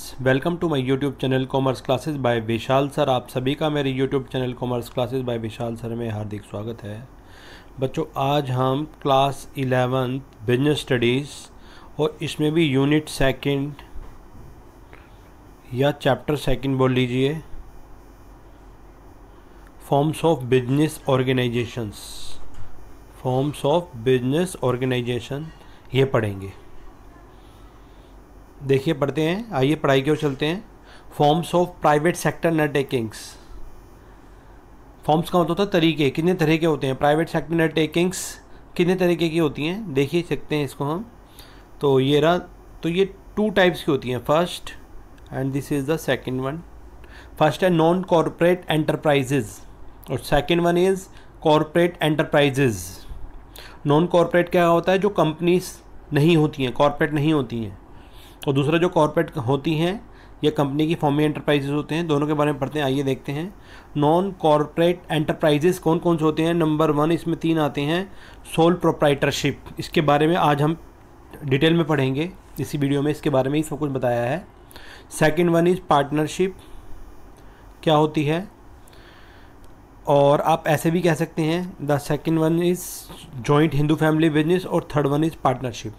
friends welcome to my YouTube channel commerce classes by Vishal sir आप सभी का मेरे YouTube channel commerce classes by Vishal sir में हार्दिक स्वागत है बच्चों आज हम क्लास इलेवेंथ बिजनेस स्टडीज़ और इसमें भी यूनिट सेकंड या चैप्टर सेकंड बोल लीजिए forms of business organisations forms of business organisation ये पढ़ेंगे देखिए पढ़ते हैं आइए पढ़ाई की ओर चलते हैं forms of private sector undertakings forms का मतलब होता है तरीके कितने तरह के होते हैं प्राइवेट सेक्टर अंडरटेकिंग्स टेकिंग्स कितने तरीके की होती हैं देखिए सकते हैं इसको हम तो ये रहा तो ये टू टाइप्स की होती हैं first and this is the second one first है नॉन कॉरपोरेट एंटरप्राइजेज और second one is corporate enterprises non corporate क्या होता है जो कंपनीज नहीं होती हैं कॉरपोरेट नहीं होती हैं और दूसरा जो कॉरपोरेट होती हैं या कंपनी की फॉर्मी एंटरप्राइजेज होते हैं दोनों के बारे में पढ़ते हैं आइए देखते हैं नॉन कॉरपोरेट एंटरप्राइजेस कौन कौन से होते हैं नंबर वन इसमें तीन आते हैं सोल प्रोप्राइटरशिप इसके बारे में आज हम डिटेल में पढ़ेंगे इसी वीडियो में इसके बारे में ही सब कुछ बताया है सेकेंड वन इज़ पार्टनरशिप क्या होती है और आप ऐसे भी कह सकते हैं the second one is joint Hindu family business और थर्ड वन इज़ पार्टनरशिप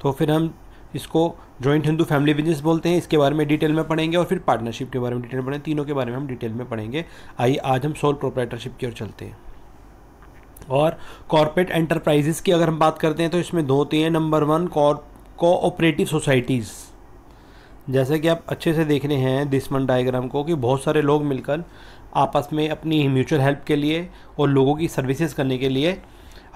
तो फिर हम इसको जॉइंट हिंदू फैमिली बिजनेस बोलते हैं इसके बारे में डिटेल में पढ़ेंगे और फिर पार्टनरशिप के बारे में डिटेल में पढ़ेंगे तीनों के बारे में हम डिटेल में पढ़ेंगे आइए आज हम सोल प्रोपरेटरशिप की ओर चलते हैं और कॉरपोरेट एंटरप्राइजेस की अगर हम बात करते हैं तो इसमें दो होती हैं नंबर वन कोऑपरेटिव सोसाइटीज़ जैसे कि आप अच्छे से देख रहे हैं दिसमन डायग्राम को कि बहुत सारे लोग मिलकर आपस में अपनी म्यूचुअल हेल्प के लिए और लोगों की सर्विसेज करने के लिए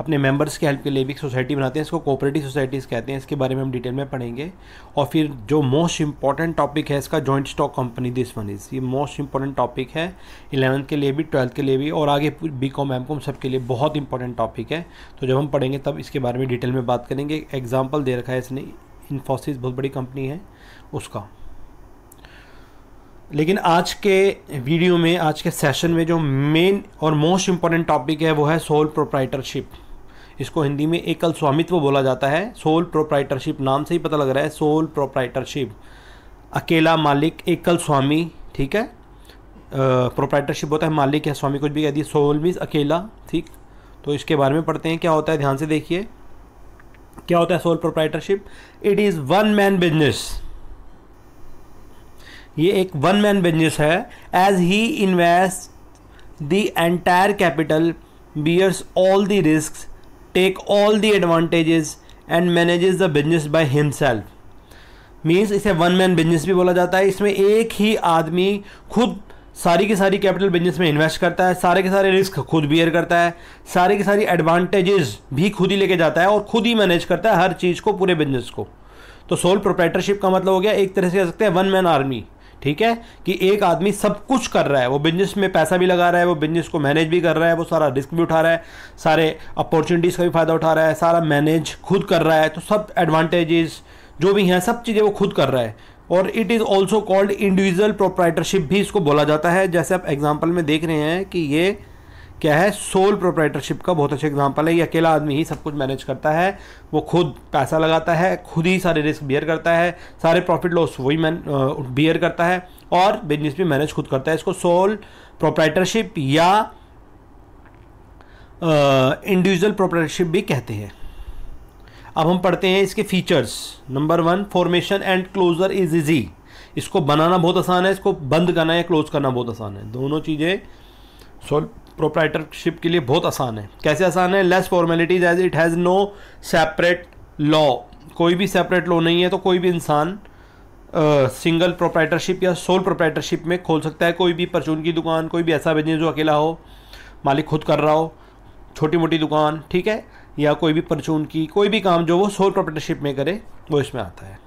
अपने मेंबर्स की हेल्प के लिए भी एक सोसाइटी बनाते हैं इसको कोऑपरेटिव सोसाइटीज़ कहते हैं इसके बारे में हम डिटेल में पढ़ेंगे और फिर जो मोस्ट इंपॉर्टेंट टॉपिक है इसका joint stock company this one is ये मोस्ट इंपॉर्टेंट टॉपिक है इलेवंथ के लिए भी ट्वेल्थ के लिए भी और आगे बी कॉम एम कॉम सबके लिए बहुत इंपॉर्टेंट टॉपिक है तो जब हम पढ़ेंगे तब इसके बारे में डिटेल में बात करेंगे एग्जाम्पल दे रखा है इसने इन्फोसिस बहुत बड़ी कंपनी है उसका लेकिन आज के वीडियो में आज के सेशन में जो मेन और मोस्ट इम्पॉर्टेंट टॉपिक है वो है सोल प्रोप्राइटरशिप इसको हिंदी में एकल स्वामित्व बोला जाता है सोल प्रोप्राइटरशिप नाम से ही पता लग रहा है सोल प्रोप्राइटरशिप अकेला मालिक एकल स्वामी ठीक है प्रोप्राइटरशिप होता है मालिक या स्वामी कुछ भी कह दिए सोल मीन्स अकेला ठीक तो इसके बारे में पढ़ते हैं क्या होता है ध्यान से देखिए क्या होता है sole proprietorship it is one man business ये एक वन मैन बिजनेस है as he invest the entire capital bears all the risk take all the advantages and manages the business by himself means इसे वन man बिजनेस भी बोला जाता है इसमें एक ही आदमी खुद सारी की सारी कैपिटल बिजनेस में इन्वेस्ट करता है सारे के सारे रिस्क खुद बियर करता है सारे के सारी एडवांटेजेस भी खुद ही लेके जाता है और खुद ही मैनेज करता है हर चीज़ को पूरे बिजनेस को तो सोल प्रोप्रेटरशिप का मतलब हो गया एक तरह से कह सकते हैं वन मैन आर्मी ठीक है कि एक आदमी सब कुछ कर रहा है वो बिजनेस में पैसा भी लगा रहा है वो बिजनेस को मैनेज भी कर रहा है वो सारा रिस्क भी उठा रहा है सारे अपॉर्चुनिटीज़ का भी फ़ायदा उठा रहा है सारा मैनेज खुद कर रहा है तो सब एडवांटेजेस जो भी हैं सब चीज़ें वो खुद कर रहा है और it is also called individual proprietorship भी इसको बोला जाता है जैसे आप एग्जाम्पल में देख रहे हैं कि ये क्या है सोल प्रोप्राइटरशिप का बहुत अच्छा एग्जाम्पल है ये अकेला आदमी ही सब कुछ मैनेज करता है वो खुद पैसा लगाता है खुद ही सारे रिस्क बियर करता है सारे प्रॉफिट लॉस वही मैन बियर करता है और बिजनेस भी मैनेज खुद करता है इसको सोल प्रोप्राइटरशिप या इंडिविजुअल प्रोप्राइटरशिप भी कहते हैं अब हम पढ़ते हैं इसके features number one formation and closure is easy इसको बनाना बहुत आसान है इसको बंद करना या क्लोज करना बहुत आसान है दोनों चीज़ें सोल प्रोप्राइटरशिप के लिए बहुत आसान है कैसे आसान है less formalities as it has no separate law कोई भी सेपरेट लॉ नहीं है तो कोई भी इंसान सिंगल प्रोप्राइटरशिप या सोल प्रोप्राइटरशिप में खोल सकता है कोई भी परचून की दुकान कोई भी ऐसा बिजनेस जो अकेला हो मालिक खुद कर रहा हो छोटी मोटी दुकान ठीक है या कोई भी परचून की कोई भी काम जो वो सोल प्रोप्राइटरशिप में करे वो इसमें आता है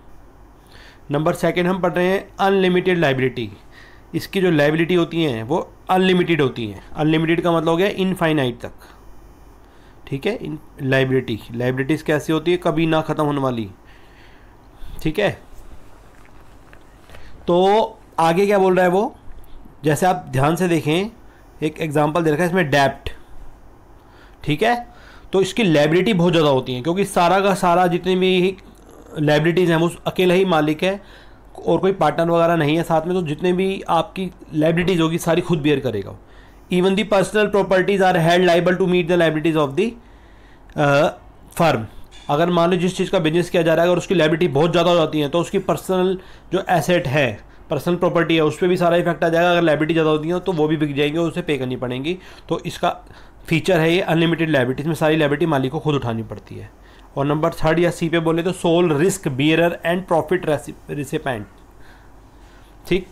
नंबर सेकेंड हम पढ़ रहे हैं अनलिमिटेड लाइबिलिटी इसकी जो लाइबिलिटी होती हैं वो अनलिमिटेड होती हैं अनलिमिटेड का मतलब हो गया इनफाइनाइट तक ठीक है इन लाइब्रेटी लाइब्रेटीज कैसी होती है कभी ना ख़त्म होने वाली ठीक है तो आगे क्या बोल रहा है वो जैसे आप ध्यान से देखें एक एग्जांपल दे रखा है इसमें डेप्ट ठीक है तो इसकी लाइब्रेटी बहुत ज़्यादा होती है क्योंकि सारा का सारा जितनी भी लाइब्रेटीज़ हैं वो अकेला ही मालिक है और कोई पार्टनर वगैरह नहीं है साथ में तो जितने भी आपकी लाइबिलिटीज़ होगी सारी खुद बियर करेगा even the personal properties are held liable to meet the liabilities of the firm अगर मान लो जिस चीज़ का बिजनेस किया जा रहा है अगर उसकी लाइबिलिटी बहुत ज़्यादा हो जाती है तो उसकी पर्सनल जो एसेट है पर्सनल प्रॉपर्टी है उस पर भी सारा इफेक्ट आ जाएगा अगर लाइबिलिटी ज़्यादा होती है तो वो भी बिक जाएंगे उसे पे करनी पड़ेंगी तो इसका फीचर है ये अनलिमिटेड लाइबिलिटी इसमें सारी लाइबिलिटी मालिक को खुद उठानी पड़ती है और नंबर थर्ड या सी पे बोले तो sole risk bearer and profit recipient ठीक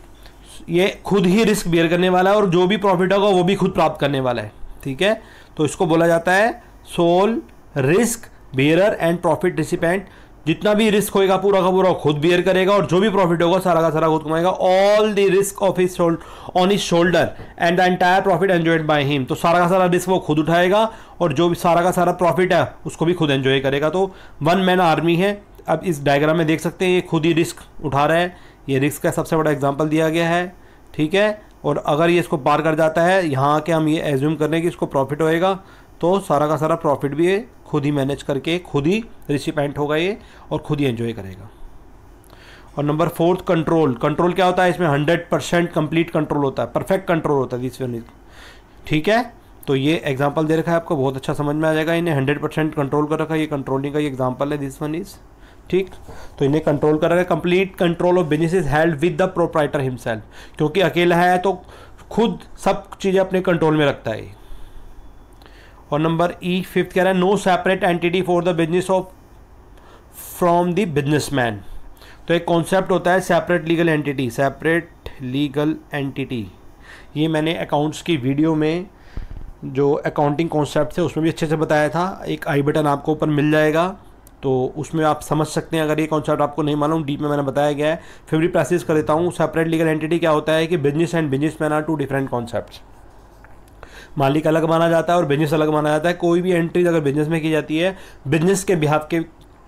ये खुद ही रिस्क बियर करने वाला है और जो भी प्रॉफिट होगा वो भी खुद प्राप्त करने वाला है ठीक है तो इसको बोला जाता है sole risk bearer and profit recipient जितना भी रिस्क होएगा पूरा का पूरा खुद बियर करेगा और जो भी प्रॉफिट होगा सारा का सारा खुद कमाएगा all the risk of his on his shoulder and the entire profit enjoyed by him तो सारा का सारा रिस्क वो खुद उठाएगा और जो भी सारा का सारा प्रॉफिट है उसको भी खुद एंजॉय करेगा तो वन मैन आर्मी है अब इस डायग्राम में देख सकते हैं ये खुद ही रिस्क उठा रहा है ये रिस्क का सबसे बड़ा एग्जाम्पल दिया गया है ठीक है और अगर ये इसको पार कर जाता है यहाँ के हम ये एज्यूम कर रहे हैं कि इसको प्रॉफिट होएगा तो सारा का सारा प्रॉफिट भी खुद ही मैनेज करके खुद ही रिसिपेंट होगा ये और खुद ही एंजॉय करेगा और नंबर फोर्थ कंट्रोल कंट्रोल क्या होता है इसमें हंड्रेड परसेंट कंप्लीट कंट्रोल होता है परफेक्ट कंट्रोल होता है दिस ठीक है तो ये एग्जाम्पल दे रखा है आपको बहुत अच्छा समझ में आ जाएगा इन्हें हंड्रेड परसेंट कंट्रोल कर रखा है ये कंट्रोलिंग का ये एग्जाम्पल है दिस वन इज़ ठीक तो इन्हें कंट्रोल कर रखा है complete control of business is held with the proprietor himself क्योंकि अकेला है तो खुद सब चीज़ें अपने कंट्रोल में रखता है और नंबर ई e फिफ्थ कह रहा है no separate entity for the business of from the businessman तो एक कॉन्सेप्ट होता है separate legal entity separate legal entity ये मैंने अकाउंट्स की वीडियो में जो अकाउंटिंग कॉन्सेप्ट थे उसमें भी अच्छे से बताया था एक आई बटन आपको ऊपर मिल जाएगा तो उसमें आप समझ सकते हैं अगर ये कॉन्सेप्ट आपको नहीं मालूम डीप में मैंने बताया गया है फिर भी प्रैसेस कर देता हूँ सेपरेट लीगल एंटिटी क्या होता है कि business and business man are two different concepts मालिक अलग माना जाता है और बिजनेस अलग माना जाता है कोई भी एंट्रीज अगर बिजनेस में की जाती है बिजनेस के बिहाफ के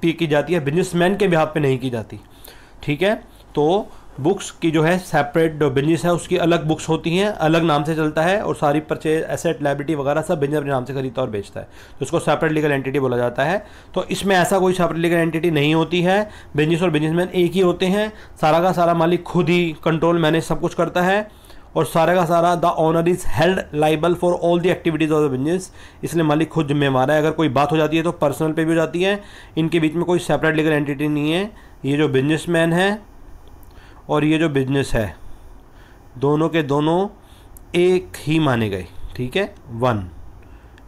पे की जाती है बिजनेस के बिहाफ पे नहीं की जाती ठीक है तो बुक्स की जो है सेपरेट जो बिजनेस है उसकी अलग बुक्स होती हैं अलग नाम से चलता है और सारी परचेज एसेट लाइबिलिटी वगैरह सब बिजनेस अपने नाम से खरीदता और बेचता है तो उसको सेपरेट लीगल एंटिटी बोला जाता है तो इसमें ऐसा कोई सेपरेट लीगल एंटिटी नहीं होती है बिजनेस और बिजनेसमैन एक ही होते हैं सारा का सारा मालिक खुद ही कंट्रोल मैनेज सब कुछ करता है और सारा का सारा the owner is held liable for all the activities of the business इसलिए मालिक खुद जिम्मेवार है अगर कोई बात हो जाती है तो पर्सनल पे भी हो जाती है इनके बीच में कोई सेपरेट लीगल एंटिटी नहीं है ये जो बिजनेस मैन है और ये जो बिजनेस है दोनों के दोनों एक ही माने गए ठीक है वन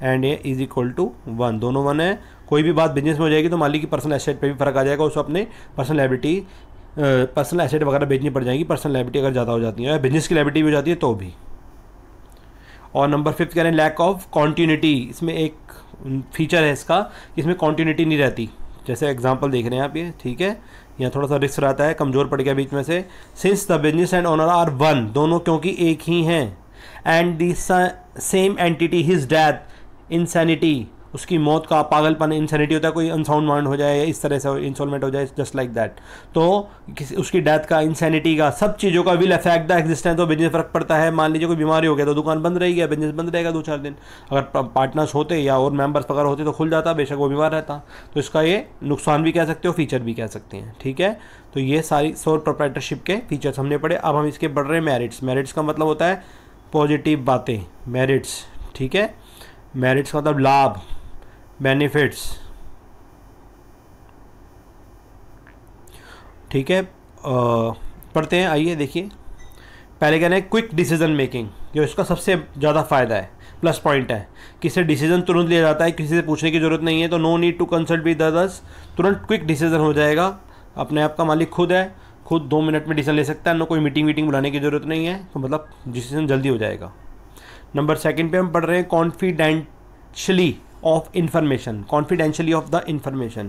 एंड ये इज इक्वल टू वन दोनों वन है कोई भी बात बिजनेस में हो जाएगी तो मालिक की पर्सनल एसेट पे भी फर्क आ जाएगा उसको अपने पर्सनल लाइबिलिटी पर्सनल एसेट वगैरह बेचनी पड़ जाएंगी पर्सनल लाइबिलिटी अगर ज़्यादा हो जाती है या बिजनेस की लाइबिलिटी भी हो जाती है तो भी और नंबर फिफ्थ कह रहे हैं लैक ऑफ कॉन्टीन्यूटी इसमें एक फीचर है इसका कि इसमें कॉन्टीन्यूटी नहीं रहती जैसे एग्जाम्पल देख रहे हैं आप ये ठीक है यहाँ थोड़ा सा रिस्क रहता है कमज़ोर पड़ गया बीच में से since the business and owner are one दोनों क्योंकि एक ही हैं and this same entity his death insanity उसकी मौत का पागलपन इंसनिटी होता है कोई अनसाउंड माइंड हो जाए इस तरह से इंस्टॉलमेंट हो जाए जस्ट लाइक दैट तो उसकी डेथ का इंसैनिटी का सब चीज़ों का विल अफेक्ट द एग्जिस्टेंस तो बिजनेस फर्क पड़ता है मान लीजिए कोई बीमारी हो गया तो दुकान बंद रहेगी या बिजनेस बंद रहेगा दो चार दिन अगर पार्टनर्स होते या और मेम्बर्स वगैरह होते तो खुल जाता बेशक वो बीमार रहता तो इसका ये नुकसान भी कह सकते हो फीचर भी कह सकते हैं ठीक है तो ये सारी सोल प्रोप्राइटरशिप के फीचर्स हमने पढ़े अब हम इसके बढ़ रहे हैं मेरिट्स मेरिट्स का मतलब होता है पॉजिटिव बातें मेरिट्स ठीक है मेरिट्स का मतलब लाभ बेनिफिट्स ठीक है पढ़ते हैं आइए देखिए पहले कहना है क्विक डिसीजन मेकिंग जो इसका सबसे ज़्यादा फ़ायदा है प्लस पॉइंट है किसे डिसीजन तुरंत लिया जाता है किसी से पूछने की ज़रूरत नहीं है तो no need to consult with others तुरंत क्विक डिसीजन हो जाएगा अपने आप का मालिक खुद है खुद दो मिनट में डिसीजन ले सकता है ना कोई मीटिंग वीटिंग बुलाने की ज़रूरत नहीं है तो मतलब डिसीजन जल्दी हो जाएगा नंबर सेकंड पे हम पढ़ रहे हैं confidentially of information confidentially of the information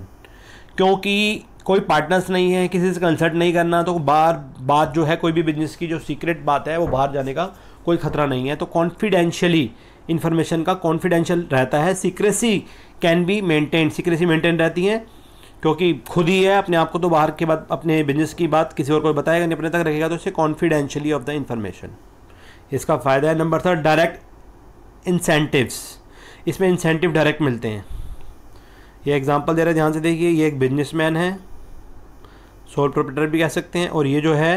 क्योंकि कोई पार्टनर्स नहीं है किसी से कंसल्ट नहीं करना तो बाहर बात जो है कोई भी बिजनेस की जो सीक्रेट बात है वो बाहर जाने का कोई खतरा नहीं है तो कॉन्फिडेंशियली इन्फॉर्मेशन का कॉन्फिडेंशियल रहता है secrecy can be maintain secrecy maintain रहती है क्योंकि खुद ही है अपने आप को तो बाहर के बाद अपने बिजनेस की बात किसी और को बताएगा नहीं अपने तक रखेगा तो उसे कॉन्फिडेंशियली ऑफ द इन्फॉर्मेशन इसका फ़ायदा है नंबर थर्ड डायरेक्ट इंसेंटिव्स इसमें इंसेंटिव डायरेक्ट मिलते हैं ये एग्ज़ाम्पल दे रहे है ध्यान से देखिए ये एक बिजनेसमैन है सोल प्रोपरेटर भी कह सकते हैं और ये जो है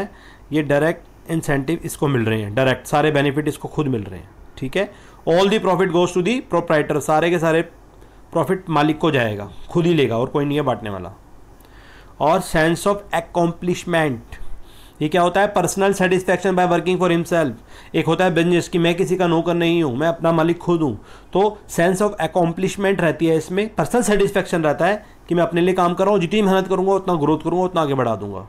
ये डायरेक्ट इंसेंटिव इसको मिल रहे हैं डायरेक्ट सारे बेनिफिट इसको खुद मिल रहे हैं ठीक है all the profit goes to the proprietor सारे के सारे प्रॉफिट मालिक को जाएगा खुद ही लेगा और कोई नहीं है बांटने वाला और सेंस ऑफ एक्म्प्लिशमेंट ये क्या होता है personal satisfaction by working for himself एक होता है बिजनेस कि मैं किसी का नौकर नहीं हूँ मैं अपना मालिक खुद हूँ तो सेंस ऑफ अकॉम्प्लिशमेंट रहती है इसमें पर्सनल सेटिस्फैक्शन रहता है कि मैं अपने लिए काम कर रहा हूँ जितनी मेहनत करूँगा उतना ग्रोथ करूँगा उतना आगे बढ़ा दूंगा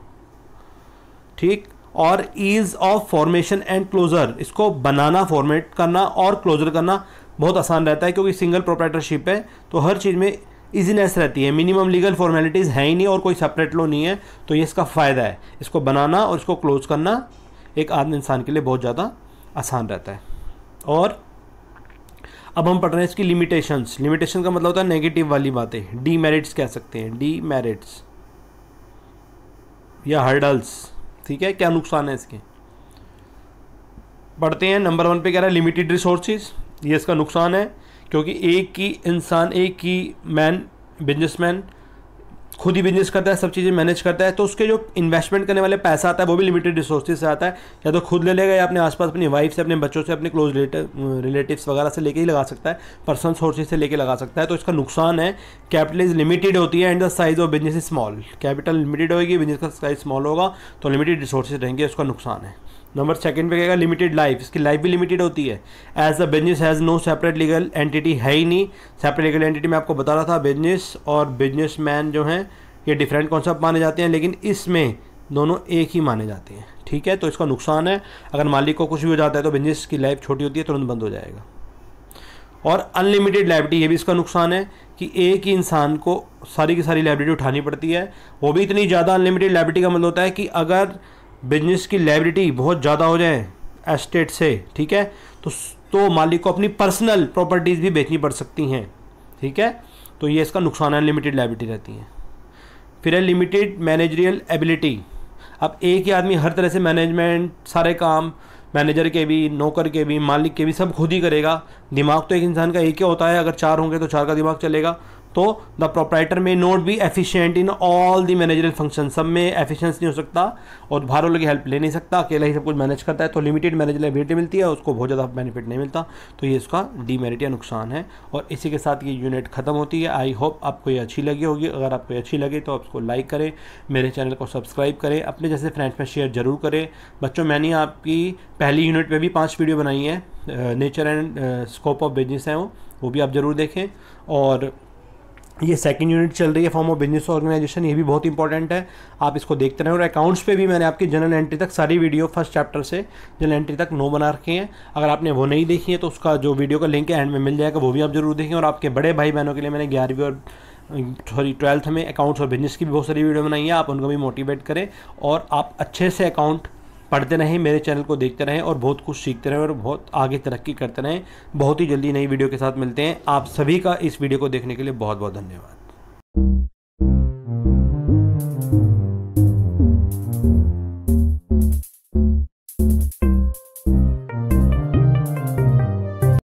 ठीक और ease of formation and closure इसको बनाना फॉर्मेट करना और क्लोजर करना बहुत आसान रहता है क्योंकि सिंगल प्रोपराइटरशिप है तो हर चीज़ में ईजीनेस रहती है मिनिमम लीगल फॉर्मेलिटीज़ है ही नहीं और कोई सेपरेट लो नहीं है तो ये इसका फ़ायदा है इसको बनाना और इसको क्लोज करना एक आदमी इंसान के लिए बहुत ज़्यादा आसान रहता है और अब हम पढ़ रहे हैं इसकी लिमिटेशंस लिमिटेशन का मतलब होता है नेगेटिव वाली बातें डी मेरिट्स कह सकते हैं डी मेरिट्स या हर्डल्स ठीक है क्या नुकसान है इसके पढ़ते हैं नंबर वन पे कह रहा है लिमिटेड रिसोर्सेज ये इसका नुकसान है क्योंकि एक ही इंसान एक ही मैन बिजनेसमैन खुद ही बिजनेस करता है सब चीज़ें मैनेज करता है तो उसके जो इन्वेस्टमेंट करने वाले पैसा आता है वो भी लिमिटेड रिसोर्सेज से आता है या तो खुद ले लेगा या अपने आसपास अपनी वाइफ से अपने बच्चों से अपने क्लोज रिलेटिव्स वगैरह से लेके ही लगा सकता है पर्सनल सोर्सेज से लेके लगा सकता है तो इसका नुकसान है कैपिटल इज लिमिटेड होती है and the size of business is small capital limited होगी बिजनेस का साइज स्मॉल होगा तो लिमिटेड रिसोर्सेज रहेंगे उसका नुकसान है नंबर सेकंड पे कहेगा लिमिटेड लाइफ इसकी लाइफ भी लिमिटेड होती है as a business has no separate legal entity है ही नहीं सेपरेट लीगल एंटिटी मैं आपको बता रहा था बिजनेस और बिजनेस जो हैं ये डिफरेंट कॉन्सेप्ट माने जाते हैं लेकिन इसमें दोनों एक ही माने जाते हैं ठीक है तो इसका नुकसान है अगर मालिक को कुछ भी हो जाता है तो बिजनेस की लाइफ छोटी होती है तुरंत बंद हो जाएगा और अनलिमिटेड लाइबिलिटी ये भी इसका नुकसान है कि एक ही इंसान को सारी की सारी लाइबिलिटी उठानी पड़ती है वो भी इतनी ज़्यादा अनलिमिटेड लाइबिलिटी का मतलब होता है कि अगर बिजनेस की लाइबिलिटी बहुत ज़्यादा हो जाए एस्टेट से ठीक है तो तो मालिक को अपनी पर्सनल प्रॉपर्टीज़ भी बेचनी पड़ सकती हैं ठीक है तो ये इसका नुकसान है लिमिटेड लाइबिलिटी रहती है फिर है लिमिटेड मैनेजरियल एबिलिटी अब एक ही आदमी हर तरह से मैनेजमेंट सारे काम मैनेजर के भी नौकर के भी मालिक के भी सब खुद ही करेगा दिमाग तो एक इंसान का एक ही होता है अगर चार होंगे तो चार का दिमाग चलेगा तो the proprietor may not be efficient in all the managerial function सब में एफिशिएंस नहीं हो सकता और बाहर वालों की हेल्प ले नहीं सकता अकेला ही सब कुछ मैनेज करता है तो लिमिटेड मैनेजरेबिलिटी मिलती है उसको बहुत ज़्यादा बेनिफिट नहीं मिलता तो ये इसका डीमेरिट या नुकसान है और इसी के साथ ये यूनिट ख़त्म होती है आई होप आपको ये अच्छी लगी होगी अगर आपको अच्छी लगे तो आप उसको लाइक करें मेरे चैनल को सब्सक्राइब करें अपने जैसे फ्रेंड्स में शेयर ज़रूर करें बच्चों मैंने आपकी पहली यूनिट में भी पाँच वीडियो बनाई है nature and scope of business हैं वो वो भी आप ज़रूर देखें और ये सेकेंड यूनिट चल रही है फॉर्म ऑफ बिजनेस ऑर्गेनाइजेशन ये भी बहुत इंपॉर्टेंट है आप इसको देखते रहें और अकाउंट्स पे भी मैंने आपकी जनरल एंट्री तक सारी वीडियो फर्स्ट चैप्टर से जनरल एंट्री तक नो बना रखे हैं अगर आपने वो नहीं देखी है तो उसका जो वीडियो का लिंक है एंड में मिल जाएगा वो भी आप जरूर देखें और आपके बड़े भाई बहनों के लिए मैंने ग्यारहवीं और सॉरी ट्वेल्थ में अकाउंट्स और बिजनेस की भी बहुत सारी वीडियो बनाई है आप उनको भी मोटिवेट करें और आप अच्छे से अकाउंट पढ़ते रहें मेरे चैनल को देखते रहें और बहुत कुछ सीखते रहें और बहुत आगे तरक्की करते रहें बहुत ही जल्दी नई वीडियो के साथ मिलते हैं आप सभी का इस वीडियो को देखने के लिए बहुत बहुत धन्यवाद